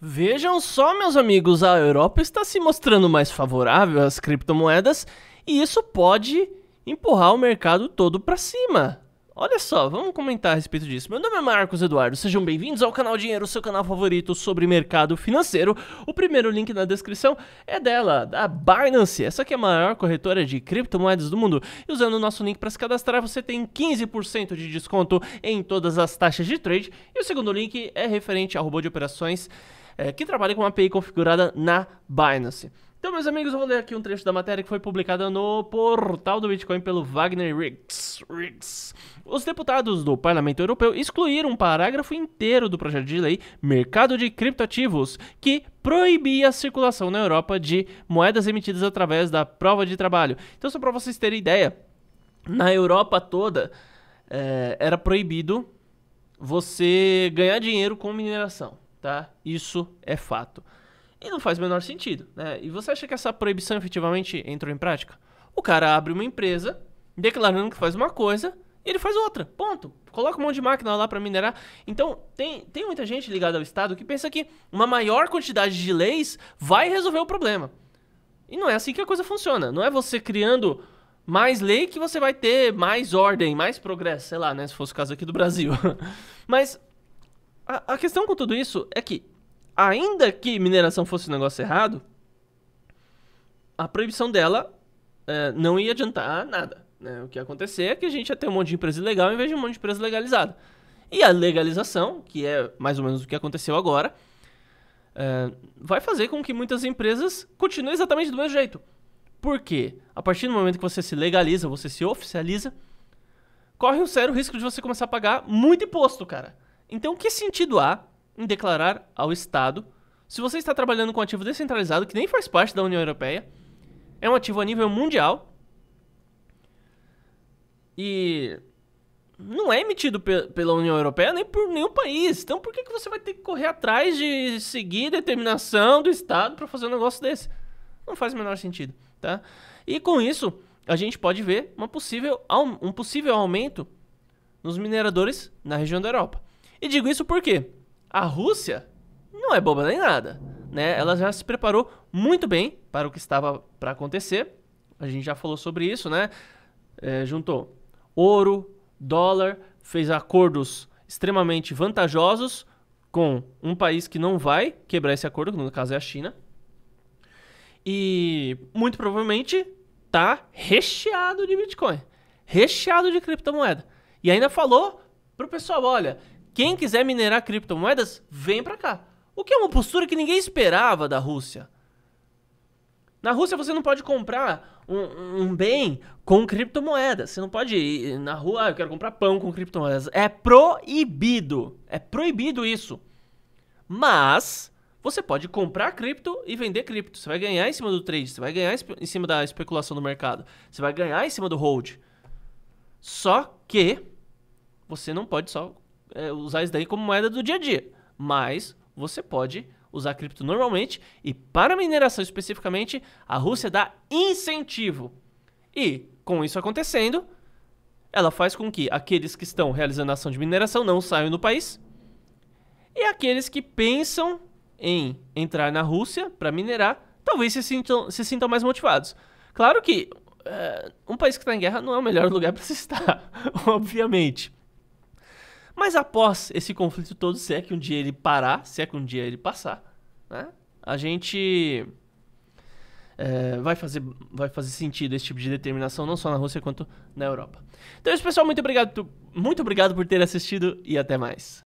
Vejam só, meus amigos, a Europa está se mostrando mais favorável às criptomoedas e isso pode empurrar o mercado todo para cima. Olha só, vamos comentar a respeito disso. Meu nome é Marcos Eduardo, sejam bem-vindos ao canal Dinheiro, seu canal favorito sobre mercado financeiro. O primeiro link na descrição é dela, da Binance, essa que é a maior corretora de criptomoedas do mundo. E usando o nosso link para se cadastrar, você tem 15% de desconto em todas as taxas de trade. E o segundo link é referente ao robô de operações é, que trabalha com uma API configurada na Binance. Então, meus amigos, eu vou ler aqui um trecho da matéria que foi publicada no portal do Bitcoin pelo Wagner Riggs. Riggs. Os deputados do Parlamento Europeu excluíram um parágrafo inteiro do projeto de lei Mercado de Criptoativos, que proibia a circulação na Europa de moedas emitidas através da prova de trabalho. Então, só para vocês terem ideia, na Europa toda é, era proibido você ganhar dinheiro com mineração tá? Isso é fato. E não faz o menor sentido, né? E você acha que essa proibição efetivamente entrou em prática? O cara abre uma empresa declarando que faz uma coisa e ele faz outra. Ponto. Coloca um monte de máquina lá para minerar. Então, tem, tem muita gente ligada ao Estado que pensa que uma maior quantidade de leis vai resolver o problema. E não é assim que a coisa funciona. Não é você criando mais lei que você vai ter mais ordem, mais progresso, sei lá, né? Se fosse o caso aqui do Brasil. Mas a, a questão com tudo isso é que, ainda que mineração fosse um negócio errado, a proibição dela é, não ia adiantar nada. Né? O que ia acontecer é que a gente ia ter um monte de empresa ilegal em vez de um monte de empresa legalizada. E a legalização, que é mais ou menos o que aconteceu agora, é, vai fazer com que muitas empresas continuem exatamente do mesmo jeito. Por quê? A partir do momento que você se legaliza, você se oficializa, corre um sério risco de você começar a pagar muito imposto, cara. Então, que sentido há em declarar ao Estado se você está trabalhando com um ativo descentralizado que nem faz parte da União Europeia, é um ativo a nível mundial e não é emitido pe pela União Europeia nem por nenhum país. Então, por que, que você vai ter que correr atrás de seguir determinação do Estado para fazer um negócio desse? Não faz o menor sentido, tá? E com isso, a gente pode ver uma possível, um possível aumento nos mineradores na região da Europa. E digo isso porque a Rússia não é boba nem nada, né? Ela já se preparou muito bem para o que estava para acontecer. A gente já falou sobre isso, né? É, juntou ouro, dólar, fez acordos extremamente vantajosos com um país que não vai quebrar esse acordo, que no caso é a China. E muito provavelmente tá recheado de Bitcoin, recheado de criptomoeda. E ainda falou pro pessoal, olha, quem quiser minerar criptomoedas, vem para cá. O que é uma postura que ninguém esperava da Rússia. Na Rússia você não pode comprar um, um bem com criptomoedas. Você não pode ir na rua, ah, eu quero comprar pão com criptomoedas. É proibido. É proibido isso. Mas você pode comprar cripto e vender cripto. Você vai ganhar em cima do trade, você vai ganhar em cima da especulação do mercado, você vai ganhar em cima do hold. Só que você não pode só é, usar isso daí como moeda do dia a dia. Mas você pode usar cripto normalmente e para mineração especificamente, a Rússia dá incentivo. E com isso acontecendo, ela faz com que aqueles que estão realizando ação de mineração não saiam do país e aqueles que pensam em entrar na Rússia para minerar talvez se sintam, se sintam mais motivados. Claro que é, um país que está em guerra não é o melhor lugar para se estar, obviamente. Mas após esse conflito todo, se é que um dia ele parar, se é que um dia ele passar, né? A gente é, vai, fazer, vai fazer sentido esse tipo de determinação, não só na Rússia quanto na Europa. Então é isso, pessoal. Muito obrigado, muito obrigado por ter assistido e até mais.